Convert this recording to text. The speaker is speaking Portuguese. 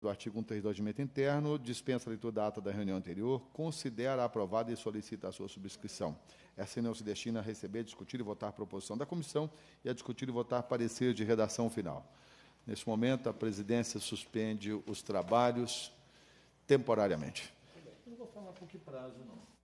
do artigo 132 do Regimento Interno, dispensa a leitura da ata da reunião anterior, considera aprovada e solicita a sua subscrição. Essa reunião se destina a receber, discutir e votar a proposição da comissão e a discutir e votar parecer de redação final. Neste momento, a presidência suspende os trabalhos temporariamente. Eu não vou falar com que prazo, não.